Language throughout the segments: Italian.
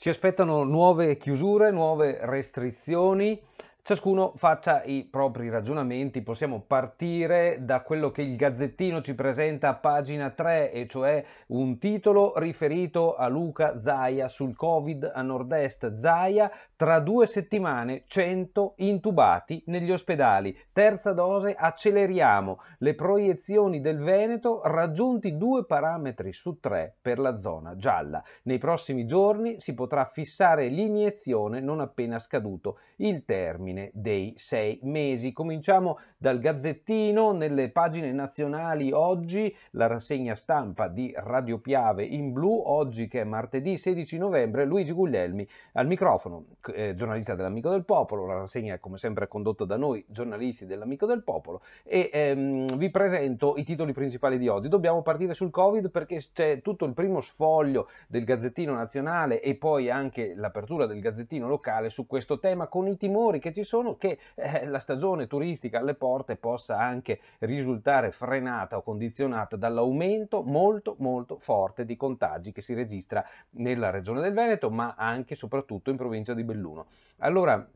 Ci aspettano nuove chiusure, nuove restrizioni, Ciascuno faccia i propri ragionamenti, possiamo partire da quello che il Gazzettino ci presenta a pagina 3, e cioè un titolo riferito a Luca Zaia sul Covid a nord-est. Zaia, tra due settimane 100 intubati negli ospedali. Terza dose, acceleriamo. Le proiezioni del Veneto raggiunti due parametri su tre per la zona gialla. Nei prossimi giorni si potrà fissare l'iniezione non appena scaduto il termine fine dei sei mesi. Cominciamo dal Gazzettino, nelle pagine nazionali oggi la rassegna stampa di Radio Piave in blu, oggi che è martedì 16 novembre, Luigi Guglielmi al microfono, eh, giornalista dell'Amico del Popolo, la rassegna è come sempre condotta da noi, giornalisti dell'Amico del Popolo, e ehm, vi presento i titoli principali di oggi. Dobbiamo partire sul Covid perché c'è tutto il primo sfoglio del Gazzettino nazionale e poi anche l'apertura del Gazzettino locale su questo tema con i timori che ci sono sono, che eh, la stagione turistica alle porte possa anche risultare frenata o condizionata dall'aumento molto molto forte di contagi che si registra nella regione del Veneto, ma anche e soprattutto in provincia di Belluno. Allora,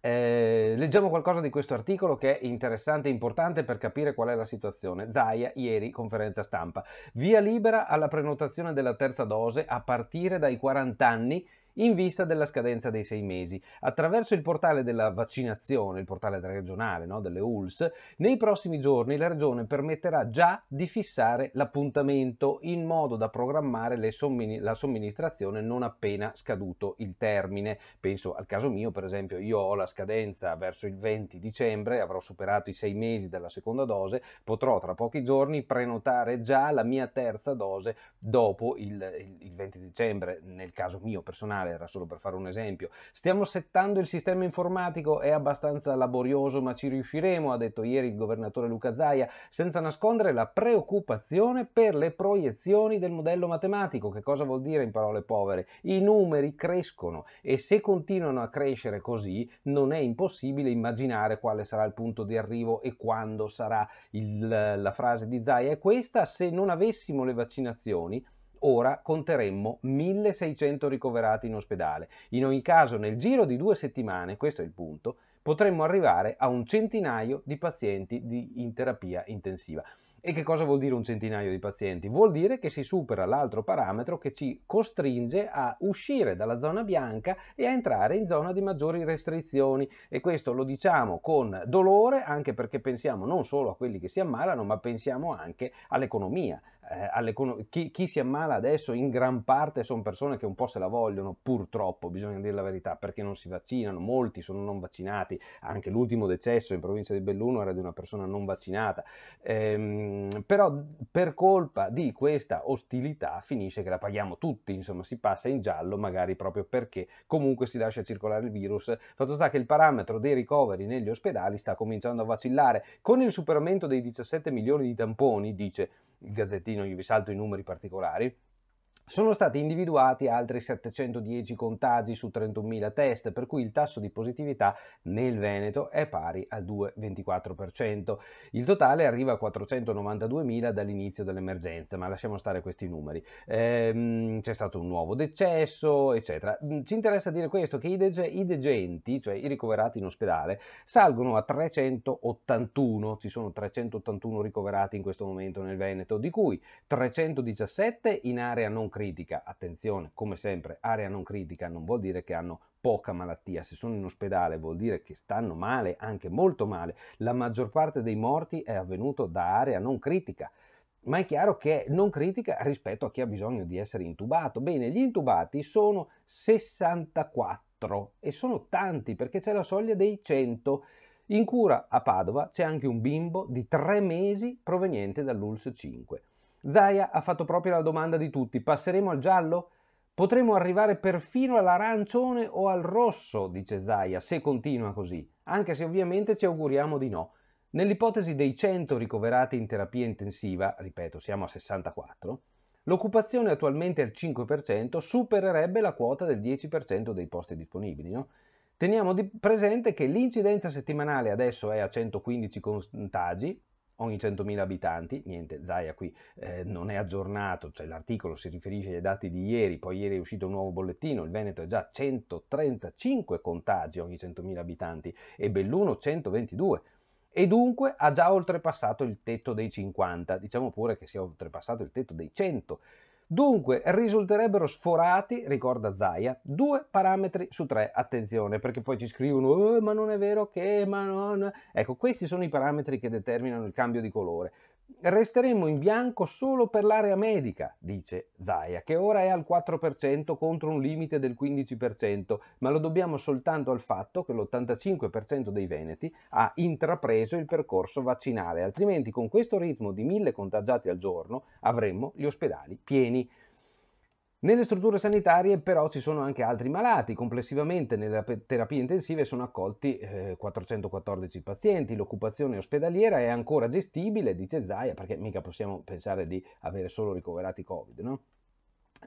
eh, leggiamo qualcosa di questo articolo che è interessante e importante per capire qual è la situazione. Zaia, ieri, conferenza stampa. Via libera alla prenotazione della terza dose a partire dai 40 anni in vista della scadenza dei sei mesi, attraverso il portale della vaccinazione, il portale regionale no, delle ULS, nei prossimi giorni la Regione permetterà già di fissare l'appuntamento in modo da programmare sommini- la somministrazione non appena scaduto il termine. Penso al caso mio, per esempio, io ho la scadenza verso il 20 dicembre, avrò superato i sei mesi della seconda dose, potrò tra pochi giorni prenotare già la mia terza dose dopo il, il 20 dicembre, nel caso mio personale nazionale, era solo per fare un esempio. Stiamo settando il sistema informatico, è abbastanza laborioso ma ci riusciremo, ha detto ieri il governatore Luca Zaia, senza nascondere la preoccupazione per le proiezioni del modello matematico. Che cosa vuol dire in parole povere? I numeri crescono e se continuano a crescere così non è impossibile immaginare quale sarà il punto di arrivo e quando sarà il, la frase di Zaia è questa, se non avessimo le vaccinazioni ora conteremmo 1600 ricoverati in ospedale. In ogni caso, nel giro di due settimane, questo è il punto, potremmo arrivare a un centinaio di pazienti di, in terapia intensiva. E che cosa vuol dire un centinaio di pazienti? Vuol dire che si supera l'altro parametro che ci costringe a uscire dalla zona bianca e a entrare in zona di maggiori restrizioni e questo lo diciamo con dolore anche perché pensiamo non solo a quelli che si ammalano ma pensiamo anche all'economia, eh, chi, chi, si ammala adesso in gran parte sono persone che un po' se la vogliono, purtroppo, bisogna dire la verità, perché non si vaccinano, molti sono non vaccinati, anche l'ultimo decesso in provincia di Belluno era di una persona non vaccinata, ehm, però per colpa di questa ostilità finisce che la paghiamo tutti, insomma si passa in giallo magari proprio perché comunque si lascia circolare il virus, fatto sta che il parametro dei ricoveri negli ospedali sta cominciando a vacillare, con il superamento dei 17 milioni di tamponi, dice il gazzettino, gli vi salto i numeri particolari, sono stati individuati altri 710 contagi su 31.000 test, per cui il tasso di positività nel Veneto è pari al 2,24%. Il totale arriva a 492.000 dall'inizio dell'emergenza, ma lasciamo stare questi numeri. Ehm, c'è stato un nuovo decesso, eccetera. Mm, ci interessa dire questo, che i, dege- i degenti, cioè i ricoverati in ospedale, salgono a 381. Ci sono 381 ricoverati in questo momento nel Veneto, di cui 317 in area non criminale critica, attenzione, come sempre, area non critica non vuol dire che hanno poca malattia, se sono in ospedale vuol dire che stanno male, anche molto male. La maggior parte dei morti è avvenuto da area non critica, ma è chiaro che non critica rispetto a chi ha bisogno di essere intubato. Bene, gli intubati sono 64 e sono tanti perché c'è la soglia dei 100. In cura a Padova c'è anche un bimbo di 3 mesi proveniente dall'ULS 5. Zaia ha fatto proprio la domanda di tutti, passeremo al giallo? Potremmo arrivare perfino all'arancione o al rosso, dice Zaia, se continua così, anche se ovviamente ci auguriamo di no. Nell'ipotesi dei 100 ricoverati in terapia intensiva, ripeto, siamo a 64, l'occupazione attualmente al 5% supererebbe la quota del 10% dei posti disponibili. No? Teniamo presente che l'incidenza settimanale adesso è a 115 contagi, ogni 100.000 abitanti, niente, Zaia qui eh, non è aggiornato, cioè l'articolo si riferisce ai dati di ieri, poi ieri è uscito un nuovo bollettino, il Veneto è già 135 contagi ogni 100.000 abitanti e Belluno 122 e dunque ha già oltrepassato il tetto dei 50, diciamo pure che si è oltrepassato il tetto dei 100 Dunque risulterebbero sforati, ricorda Zaia, due parametri su tre. Attenzione, perché poi ci scrivono, oh, ma non è vero che, ma non... Ecco, questi sono i parametri che determinano il cambio di colore. Resteremo in bianco solo per l'area medica, dice Zaia, che ora è al 4% contro un limite del 15%, ma lo dobbiamo soltanto al fatto che l'85% dei veneti ha intrapreso il percorso vaccinale, altrimenti con questo ritmo di mille contagiati al giorno avremmo gli ospedali pieni. Nelle strutture sanitarie però ci sono anche altri malati, complessivamente nelle terapie intensive sono accolti eh, 414 pazienti, l'occupazione ospedaliera è ancora gestibile, dice Zaia, perché mica possiamo pensare di avere solo ricoverati Covid, no?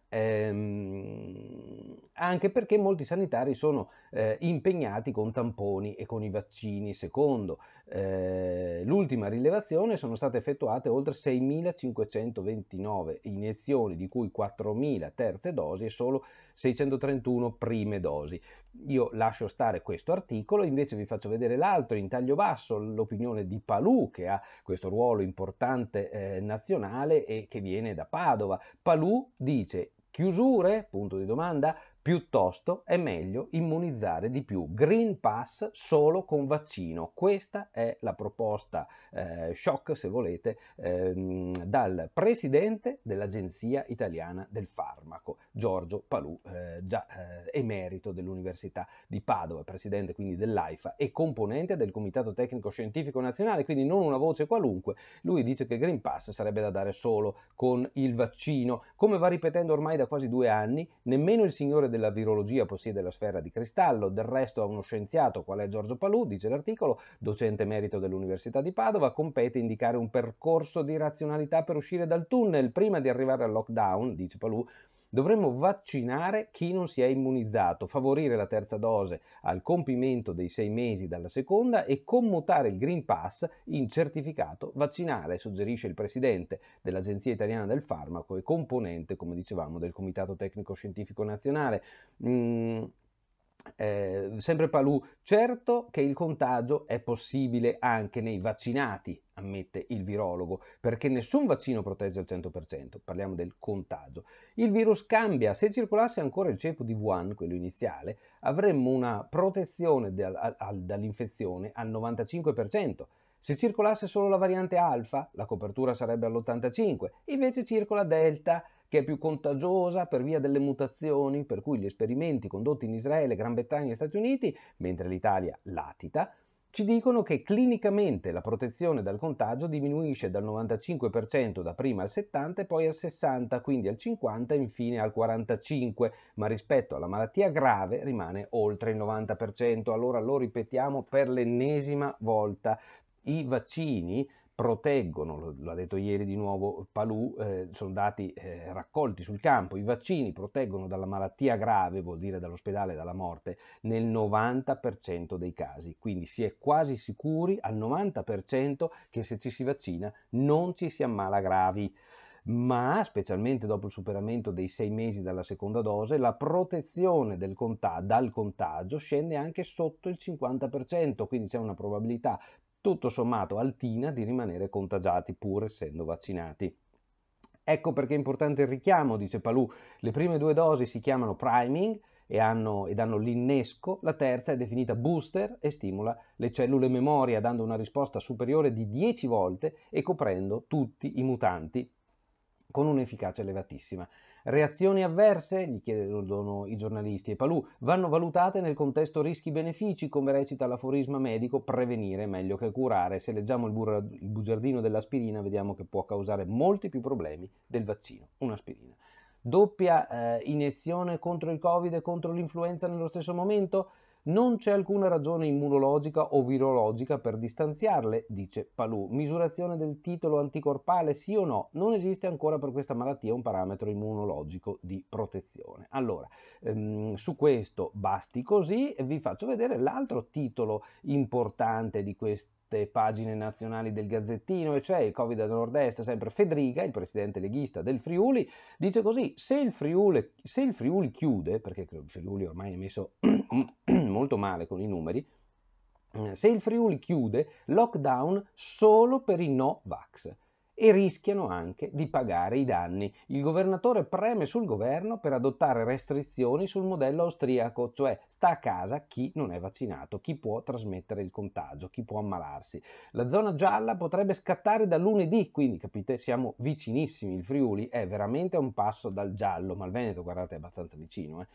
Ehm anche perché molti sanitari sono eh, impegnati con tamponi e con i vaccini. Secondo eh, l'ultima rilevazione sono state effettuate oltre 6.529 iniezioni, di cui 4.000 terze dosi e solo 631 prime dosi. Io lascio stare questo articolo, invece vi faccio vedere l'altro in taglio basso, l'opinione di Palù che ha questo ruolo importante eh, nazionale e che viene da Padova. Palù dice chiusure? Punto di domanda. Piuttosto è meglio immunizzare di più. Green Pass solo con vaccino. Questa è la proposta eh, shock, se volete, ehm, dal presidente dell'Agenzia Italiana del Farmaco, Giorgio Palù, eh, già eh, emerito dell'Università di Padova, presidente quindi dell'AIFA e componente del Comitato Tecnico Scientifico Nazionale, quindi non una voce qualunque. Lui dice che il Green Pass sarebbe da dare solo con il vaccino. Come va ripetendo ormai da quasi due anni, nemmeno il signore della virologia possiede la sfera di cristallo, del resto a uno scienziato, qual è Giorgio Palù, dice l'articolo, docente merito dell'Università di Padova, compete indicare un percorso di razionalità per uscire dal tunnel prima di arrivare al lockdown, dice Palù, Dovremmo vaccinare chi non si è immunizzato, favorire la terza dose al compimento dei sei mesi dalla seconda e commutare il Green Pass in certificato vaccinale, suggerisce il presidente dell'Agenzia Italiana del Farmaco e componente, come dicevamo, del Comitato Tecnico Scientifico Nazionale. Mm, eh, sempre Palù, certo che il contagio è possibile anche nei vaccinati, ammette il virologo, perché nessun vaccino protegge al 100%, parliamo del contagio. Il virus cambia, se circolasse ancora il ceppo di Wuhan, quello iniziale, avremmo una protezione da, a, dall'infezione al 95%. Se circolasse solo la variante alfa, la copertura sarebbe all'85, invece circola delta che è più contagiosa per via delle mutazioni, per cui gli esperimenti condotti in Israele, Gran Bretagna e Stati Uniti, mentre l'Italia latita, ci dicono che clinicamente la protezione dal contagio diminuisce dal 95% da prima al 70% e poi al 60%, quindi al 50% e infine al 45%, ma rispetto alla malattia grave rimane oltre il 90%. Allora lo ripetiamo per l'ennesima volta, i vaccini proteggono, lo, ha detto ieri di nuovo Palù, eh, sono dati eh, raccolti sul campo, i vaccini proteggono dalla malattia grave, vuol dire dall'ospedale, dalla morte, nel 90% dei casi. Quindi si è quasi sicuri al 90% che se ci si vaccina non ci si ammala gravi ma specialmente dopo il superamento dei sei mesi dalla seconda dose, la protezione contag- dal contagio scende anche sotto il 50%, quindi c'è una probabilità tutto sommato altina di rimanere contagiati pur essendo vaccinati. Ecco perché è importante il richiamo, dice Palù. Le prime due dosi si chiamano priming e, hanno, e danno l'innesco, la terza è definita booster e stimola le cellule memoria dando una risposta superiore di 10 volte e coprendo tutti i mutanti con un'efficacia elevatissima. Reazioni avverse, gli chiedono i giornalisti e Palù, vanno valutate nel contesto rischi-benefici, come recita l'aforisma medico prevenire è meglio che curare. Se leggiamo il, burra, il bugiardino dell'aspirina vediamo che può causare molti più problemi del vaccino, un'aspirina. Doppia eh, iniezione contro il Covid e contro l'influenza nello stesso momento? Non c'è alcuna ragione immunologica o virologica per distanziarle, dice Palù. Misurazione del titolo anticorpale, sì o no? Non esiste ancora per questa malattia un parametro immunologico di protezione. Allora, ehm, su questo basti così, vi faccio vedere l'altro titolo importante di questo carte, pagine nazionali del Gazzettino, e cioè il Covid a nord-est, sempre Federica, il presidente leghista del Friuli, dice così, se il Friuli, se il Friuli chiude, perché il Friuli ormai è messo molto male con i numeri, se il Friuli chiude, lockdown solo per i no vax e rischiano anche di pagare i danni. Il governatore preme sul governo per adottare restrizioni sul modello austriaco, cioè sta a casa chi non è vaccinato, chi può trasmettere il contagio, chi può ammalarsi. La zona gialla potrebbe scattare da lunedì, quindi capite, siamo vicinissimi, il Friuli è veramente a un passo dal giallo, ma il Veneto guardate è abbastanza vicino. Eh.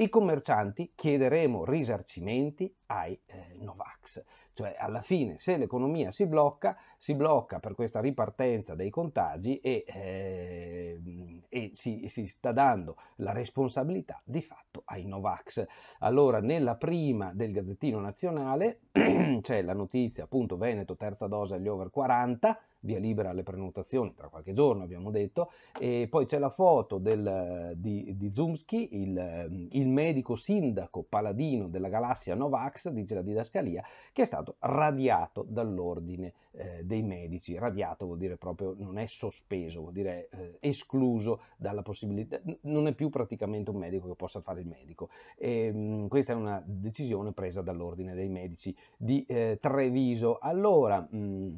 I commercianti chiederemo risarcimenti ai eh, Novax. Cioè, alla fine, se l'economia si blocca, si blocca per questa ripartenza dei contagi e, eh, e si, si, sta dando la responsabilità di fatto ai Novax. Allora, nella prima del Gazzettino Nazionale c'è la notizia, appunto, Veneto terza dose agli over 40, via libera alle prenotazioni tra qualche giorno, abbiamo detto. E poi c'è la foto del, eh, di, di Zumsky, il, ehm, il, medico sindaco paladino della galassia Novax, dice la didascalia, che è stato radiato dall'ordine eh, dei medici. Radiato vuol dire proprio non è sospeso, vuol dire eh, escluso dalla possibilità, non è più praticamente un medico che possa fare il medico. E, ehm, mh, questa è una decisione presa dall'ordine dei medici di eh, Treviso. Allora, mh, mm,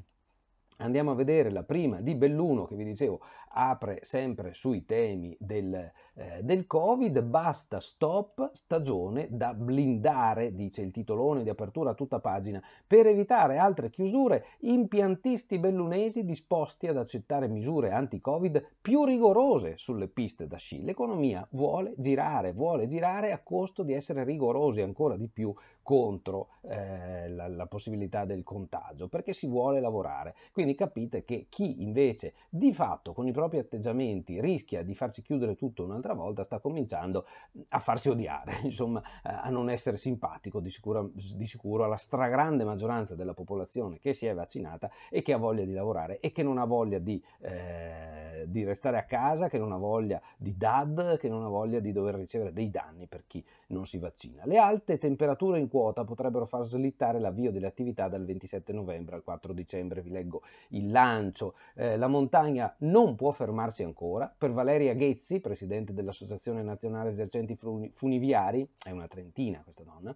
andiamo a vedere la prima di Belluno che vi dicevo apre sempre sui temi del, eh, del Covid, basta stop stagione da blindare, dice il titolone di apertura a tutta pagina, per evitare altre chiusure, impiantisti bellunesi disposti ad accettare misure anti-Covid più rigorose sulle piste da sci. L'economia vuole girare, vuole girare a costo di essere rigorosi ancora di più contro eh, la, la possibilità del contagio, perché si vuole lavorare. Quindi capite che chi invece di fatto con i propri atteggiamenti rischia di farci chiudere tutto un'altra volta, sta cominciando a farsi odiare, insomma, eh, a non essere simpatico di sicuro, di sicuro alla stragrande maggioranza della popolazione che si è vaccinata e che ha voglia di lavorare e che non ha voglia di, eh, di restare a casa, che non ha voglia di DAD, che non ha voglia di dover ricevere dei danni per chi non si vaccina. Le alte temperature in quota potrebbero far slittare l'avvio delle attività dal 27 novembre al 4 dicembre, vi leggo il lancio. Eh, la montagna non può fermarsi ancora. Per Valeria Ghezzi, presidente dell'Associazione Nazionale Esercenti Funiviari, è una trentina questa donna,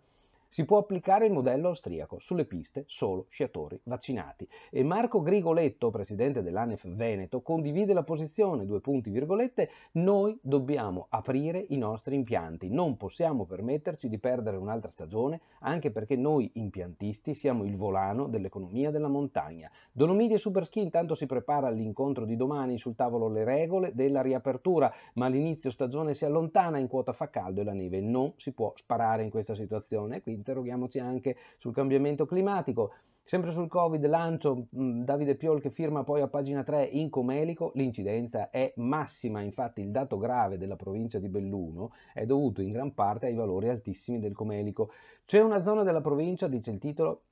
si può applicare il modello austriaco sulle piste solo sciatori vaccinati. E Marco Grigoletto, presidente dell'ANEF Veneto, condivide la posizione, due punti virgolette, noi dobbiamo aprire i nostri impianti, non possiamo permetterci di perdere un'altra stagione, anche perché noi impiantisti siamo il volano dell'economia della montagna. Dolomiti e Superski intanto si prepara all'incontro di domani sul tavolo le regole della riapertura, ma l'inizio stagione si allontana, in quota fa caldo e la neve non si può sparare in questa situazione, quindi interroghiamoci anche sul cambiamento climatico. Sempre sul Covid, lancio mm, Davide Piol che firma poi a pagina 3 in Comelico, l'incidenza è massima, infatti il dato grave della provincia di Belluno è dovuto in gran parte ai valori altissimi del Comelico. C'è una zona della provincia, dice il titolo,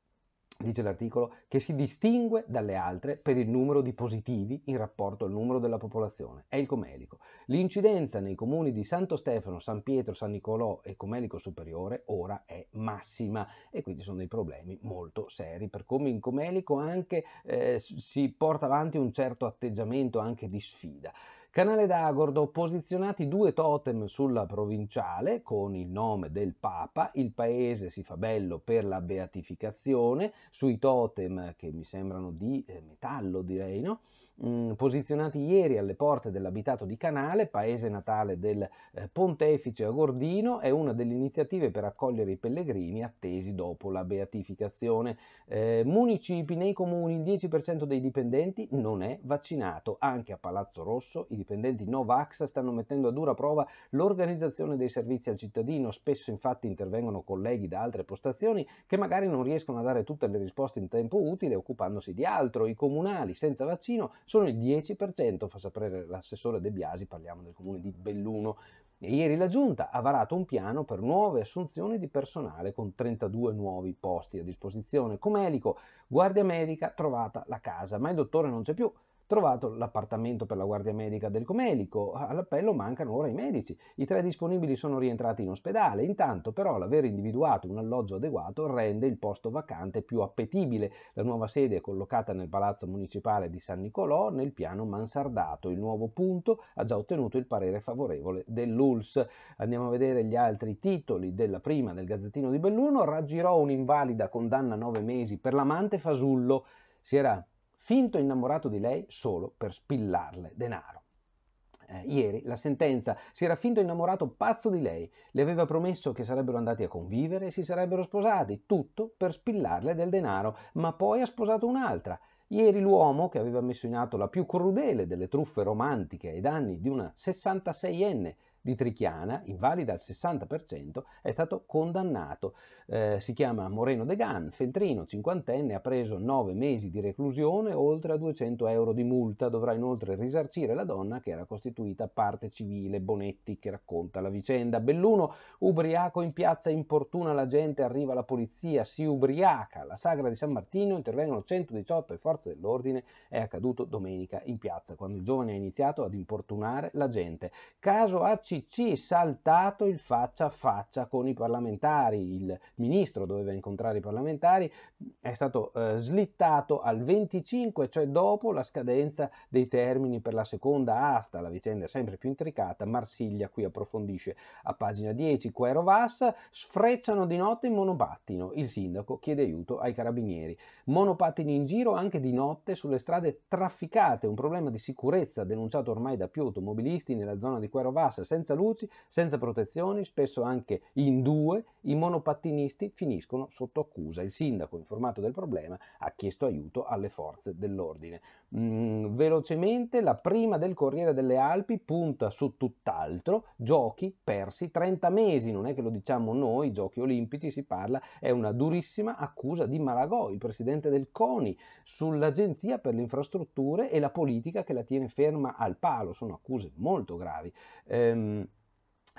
dice l'articolo, che si distingue dalle altre per il numero di positivi in rapporto al numero della popolazione. È il Comelico. L'incidenza nei comuni di Santo Stefano, San Pietro, San Nicolò e Comelico Superiore ora è massima e quindi sono dei problemi molto seri per come in Comelico anche eh, si porta avanti un certo atteggiamento anche di sfida. Canale d'Agordo posizionati due totem sulla provinciale con il nome del Papa, il paese si fa bello per la beatificazione, sui totem che mi sembrano di eh, metallo direi, no? Mm, posizionati ieri alle porte dell'abitato di Canale, paese natale del eh, pontefice Agordino, è una delle iniziative per accogliere i pellegrini attesi dopo la beatificazione. Eh, municipi nei comuni il 10% dei dipendenti non è vaccinato. Anche a Palazzo Rosso i dipendenti Novax stanno mettendo a dura prova l'organizzazione dei servizi al cittadino. Spesso infatti intervengono colleghi da altre postazioni che magari non riescono a dare tutte le risposte in tempo utile occupandosi di altro. I comunali senza vaccino solo il 10%, fa sapere l'assessore De Biasi, parliamo del comune di Belluno. E ieri la Giunta ha varato un piano per nuove assunzioni di personale con 32 nuovi posti a disposizione. Comelico, guardia medica, trovata la casa, ma il dottore non c'è più. Trovato l'appartamento per la guardia medica del Comelico, all'appello mancano ora i medici. I tre disponibili sono rientrati in ospedale, intanto però l'aver individuato un alloggio adeguato rende il posto vacante più appetibile. La nuova sede è collocata nel palazzo municipale di San Nicolò nel piano mansardato. Il nuovo punto ha già ottenuto il parere favorevole dell'ULS. Andiamo a vedere gli altri titoli della prima del Gazzettino di Belluno. Raggirò un'invalida condanna a nove mesi per l'amante Fasullo. Si era finto innamorato di lei solo per spillarle denaro. Eh, ieri la sentenza si era finto innamorato pazzo di lei, le aveva promesso che sarebbero andati a convivere e si sarebbero sposati, tutto per spillarle del denaro, ma poi ha sposato un'altra. Ieri l'uomo, che aveva messo in atto la più crudele delle truffe romantiche ai danni di una 66enne, di Trichiana, invalida al 60%, è stato condannato. Eh, si chiama Moreno De Gan, feltrino, cinquantenne, ha preso nove mesi di reclusione, oltre a 200 euro di multa. Dovrà inoltre risarcire la donna che era costituita parte civile, Bonetti, che racconta la vicenda. Belluno, ubriaco in piazza, importuna la gente, arriva la polizia, si ubriaca. Alla sagra di San Martino intervengono 118 e forze dell'ordine. È accaduto domenica in piazza, quando il giovane ha iniziato ad importunare la gente. Caso accidentale Cicci saltato il faccia a faccia con i parlamentari, il ministro doveva incontrare i parlamentari, è stato eh, slittato al 25, cioè dopo la scadenza dei termini per la seconda asta, la vicenda è sempre più intricata, Marsiglia qui approfondisce a pagina 10, Quero Vassa, sfrecciano di notte in monopattino, il sindaco chiede aiuto ai carabinieri, monopattini in giro anche di notte sulle strade trafficate, un problema di sicurezza denunciato ormai da più automobilisti nella zona di Quero Vassa, senza senza luci, senza protezioni, spesso anche in due, i monopattinisti finiscono sotto accusa. Il sindaco, informato del problema, ha chiesto aiuto alle forze dell'ordine. Mm, velocemente, la prima del Corriere delle Alpi punta su tutt'altro, giochi persi 30 mesi, non è che lo diciamo noi, giochi olimpici si parla, è una durissima accusa di Malagò, il presidente del CONI, sull'Agenzia per le infrastrutture e la politica che la tiene ferma al palo, sono accuse molto gravi. Ehm,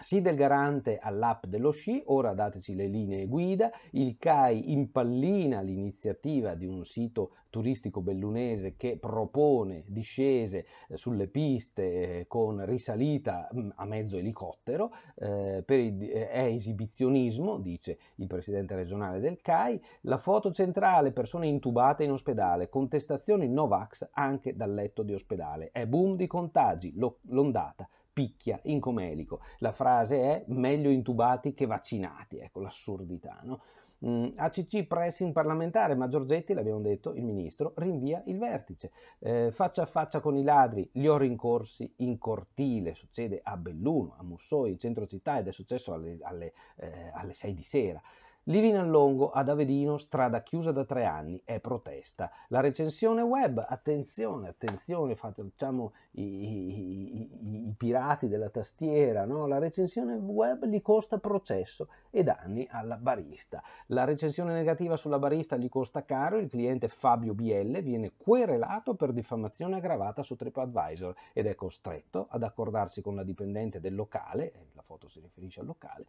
sì del garante all'app dello sci, ora dateci le linee guida, il CAI impallina l'iniziativa di un sito turistico bellunese che propone discese eh, sulle piste eh, con risalita mm, a mezzo elicottero, eh, il, eh, è esibizionismo, dice il presidente regionale del CAI, la foto centrale, persone intubate in ospedale, contestazioni Novax anche dal letto di ospedale, è boom di contagi, l'ondata picchia in comelico. La frase è meglio intubati che vaccinati, ecco l'assurdità. No? Mm, ACC pressing parlamentare, ma Giorgetti, l'abbiamo detto, il ministro, rinvia il vertice. Eh, faccia a faccia con i ladri, li ho rincorsi in cortile, succede a Belluno, a Mussoi, in centro città ed è successo alle, alle, eh, alle 6 di sera. Living a Longo ad Avedino, strada chiusa da tre anni, è protesta. La recensione web, attenzione, attenzione, facciamo diciamo, i, i, i pirati della tastiera, no? la recensione web gli costa processo e danni alla barista. La recensione negativa sulla barista gli costa caro, il cliente Fabio Bielle viene querelato per diffamazione aggravata su TripAdvisor ed è costretto ad accordarsi con la dipendente del locale, eh, la foto si riferisce al locale,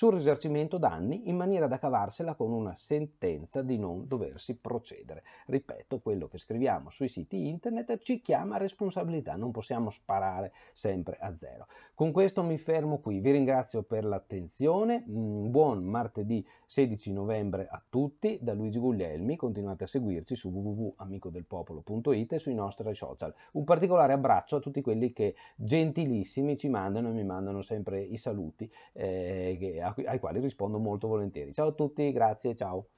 sul risarcimento danni in maniera da cavarsela con una sentenza di non doversi procedere. Ripeto, quello che scriviamo sui siti internet ci chiama responsabilità, non possiamo sparare sempre a zero. Con questo mi fermo qui, vi ringrazio per l'attenzione, mm, buon martedì 16 novembre a tutti, da Luigi Guglielmi, continuate a seguirci su www.amicodelpopolo.it e sui nostri social. Un particolare abbraccio a tutti quelli che gentilissimi ci mandano e mi mandano sempre i saluti. Eh, ai quali rispondo molto volentieri. Ciao a tutti, grazie, ciao.